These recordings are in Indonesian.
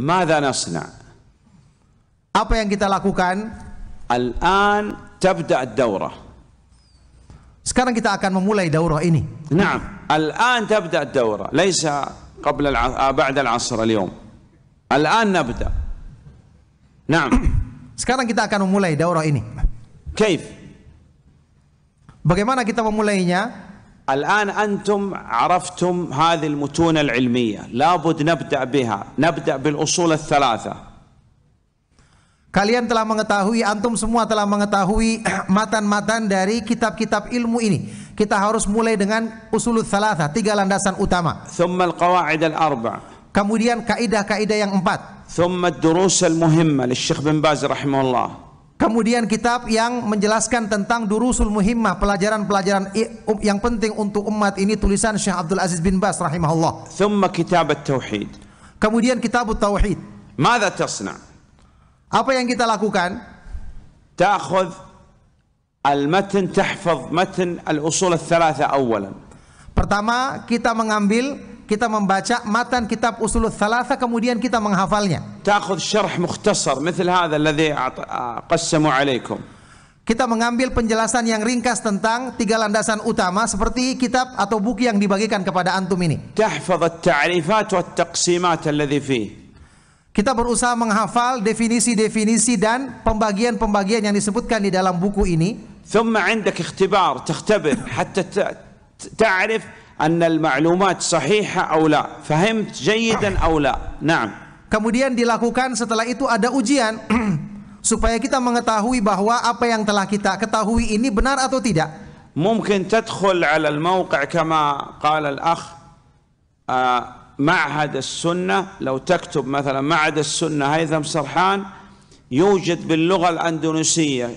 ماذا نصنع apa yang kita lakukan الآن تبدأ الدورة sekarang kita akan memulai daurah ini نعم الآن تبدأ الدورة ليس قبل الع... بعد العصر اليوم الآن نبدأ نعم sekarang kita akan memulai daurah ini كيف bagaimana kita memulainya الآن أنتم عرفتم هذه المتون العلمية لابد نبدأ بها نبدأ بالأصول الثلاثة Kalian telah mengetahui, antum semua telah mengetahui matan-matan dari kitab-kitab ilmu ini. Kita harus mulai dengan usulul thalatha, tiga landasan utama. Thumma al-qawaid al-arba. Kemudian kaidah-kaidah yang empat. Thumma ad-durus al-muhimma Syekh bin Baz rahimahullah. Kemudian kitab yang menjelaskan tentang durusul muhimmah, pelajaran-pelajaran um- yang penting untuk umat ini tulisan Syekh Abdul Aziz bin Bas rahimahullah. Thumma kitab tauhid Kemudian kitab tauhid. Mada tasna? Apa yang kita lakukan? Takhud al-matn tahfaz matn al-usul al-thalatha awalan. Pertama, kita mengambil kita membaca matan kitab usulul thalatha kemudian kita menghafalnya. Takhud syarh mukhtasar مثل هذا الذي قسموا عليكم. Kita mengambil penjelasan yang ringkas tentang tiga landasan utama seperti kitab atau buku yang dibagikan kepada antum ini. Tahfaz at-ta'rifat wa at-taqsimat alladhi fihi. Kita berusaha menghafal definisi-definisi dan pembagian-pembagian yang disebutkan di dalam buku ini. ثم عندك اختبار تختبر حتى تعرف أن المعلومات صحيحة أو لا فهمت جيدا أو لا نعم kemudian dilakukan setelah itu ada ujian supaya kita mengetahui bahwa apa yang telah kita ketahui ini benar atau tidak ممكن تدخل على الموقع كما قال الأخ آه، معهد السنة لو تكتب مثلا معهد السنة هيثم سرحان يوجد باللغة الأندونيسية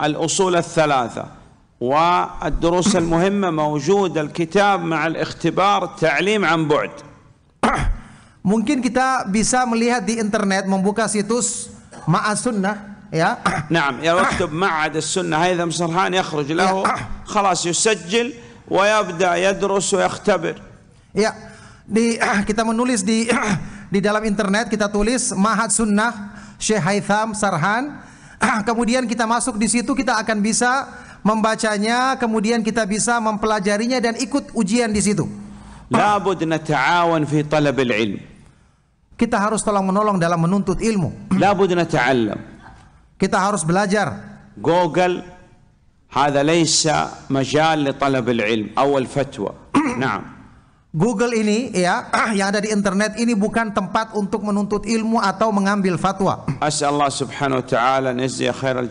الأصول الثلاثة والدروس المهمة موجودة الكتاب مع الاختبار التعليم عن بعد Mungkin kita bisa melihat di internet membuka situs Ma'as Sunnah ya. نعم يكتب معهد السنة هيثم سرحان يخرج له خلاص يسجل ويبدأ يدرس ويختبر. Ya. Di kita menulis di di dalam internet kita tulis Ma'had Sunnah Syekh Haitham Sarhan. Kemudian kita masuk di situ kita akan bisa membacanya kemudian kita bisa mempelajarinya dan ikut ujian di situ. Labud nata'awan fi talab al-ilm. Kita harus tolong menolong dalam menuntut ilmu. Labud nata'allam. Kita harus belajar. Google هذا ليس مجال لطلب العلم أو fatwa. نعم Google ini ya yang ada di internet ini bukan tempat untuk menuntut ilmu atau mengambil fatwa. Asallah subhanahu wa taala khairal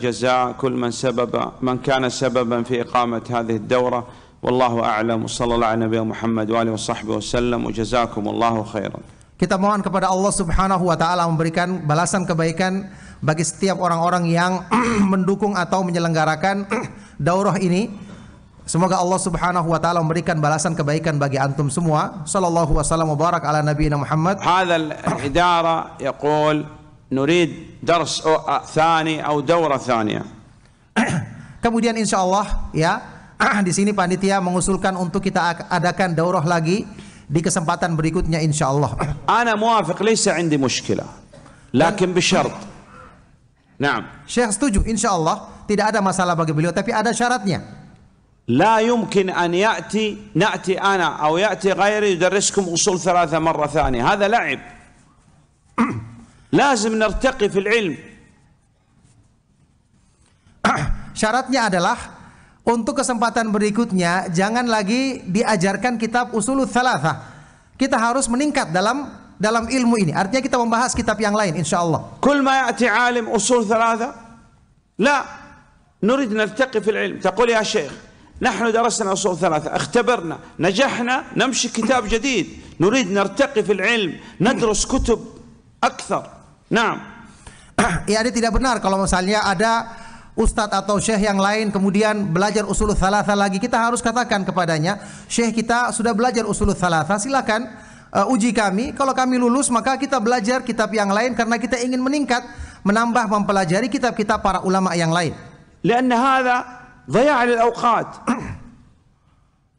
kull man sababa man kana sababan fi iqamat hadhihi ad-dawra wallahu a'lam sallallahu ala Muhammad wa alihi washabbihi wasallam wa jazakumullahu khairan. Kita mohon kepada Allah Subhanahu wa taala memberikan balasan kebaikan bagi setiap orang-orang yang mendukung atau menyelenggarakan daurah ini. Semoga Allah Subhanahu wa taala memberikan balasan kebaikan bagi antum semua. Sallallahu wasallam mubarak ala nabiyina Muhammad. هذا الإدارة يقول نريد درس ثاني أو دورة ثانية. Kemudian insya Allah ya di sini panitia mengusulkan untuk kita adakan daurah lagi di kesempatan berikutnya insya Allah. أنا موافق ليس عندي مشكلة لكن بشرط. Syekh setuju insya Allah tidak ada masalah bagi beliau tapi ada syaratnya. لا يمكن أن يأتي نأتي أنا أو يأتي غيري يدرسكم أصول ثلاثة مرة ثانية هذا لعب لازم نرتقي في العلم syaratnya adalah untuk kesempatan berikutnya jangan lagi diajarkan kitab usul thalathah kita harus meningkat dalam dalam ilmu ini artinya kita membahas kitab yang lain insya Allah كل ما alim عالم أصول ثلاثة لا نريد نرتقي في العلم تقول يا نحن درسنا أصول ثلاثة اختبرنا نجحنا نمشي كتاب جديد نريد نرتقي في العلم ندرس كتب أكثر نعم ya ini tidak benar kalau misalnya ada ustadz atau syekh yang lain kemudian belajar usul thalatha lagi kita harus katakan kepadanya syekh kita sudah belajar usul thalatha silakan uh, uji kami kalau kami lulus maka kita belajar kitab yang lain karena kita ingin meningkat menambah mempelajari kitab-kitab para ulama yang lain. Karena ضياع للأوقات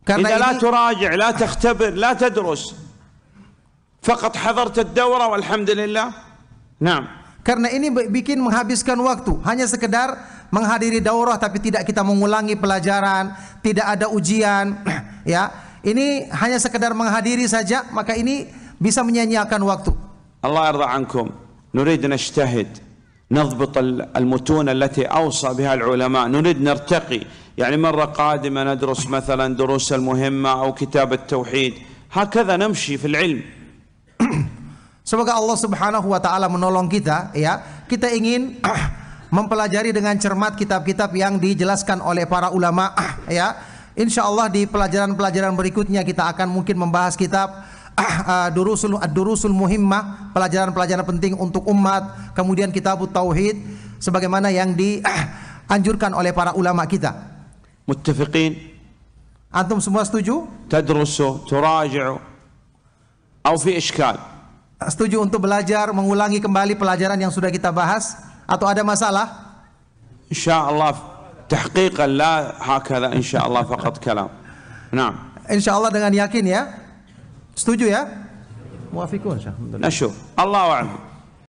karena إذا لا تراجع لا تختبر لا تدرس فقط حضرت الدورة والحمد لله نعم karena ini bikin menghabiskan waktu hanya sekedar menghadiri daurah tapi tidak kita mengulangi pelajaran tidak ada ujian ya ini hanya sekedar menghadiri saja maka ini bisa menyanyiakan waktu Allah yarda ankum nurid nashtahid نضبط المتون التي أوصى بها العلماء نريد نرتقي يعني مرة قادمة ندرس مثلا دروس المهمة أو كتاب التوحيد هكذا نمشي في العلم Semoga Allah Subhanahu wa taala menolong kita ya. Kita ingin mempelajari dengan cermat kitab-kitab yang dijelaskan oleh para ulama ya. di pelajaran-pelajaran berikutnya kita akan mungkin membahas kitab uh, durusul ad-durusul ah, muhimmah, pelajaran-pelajaran penting untuk umat, kemudian kitab tauhid sebagaimana yang dianjurkan uh, oleh para ulama kita. Muttafiqin. Antum semua setuju? Tadrusu, turaji'u. Atau fi iskal. Setuju untuk belajar, mengulangi kembali pelajaran yang sudah kita bahas atau ada masalah? Insyaallah tahqiqan la hakadha insyaallah faqat kalam. Naam. Insyaallah dengan yakin ya. Setuju ya? Muafikun Alhamdulillah. Nasyuf. Allah wa'alam.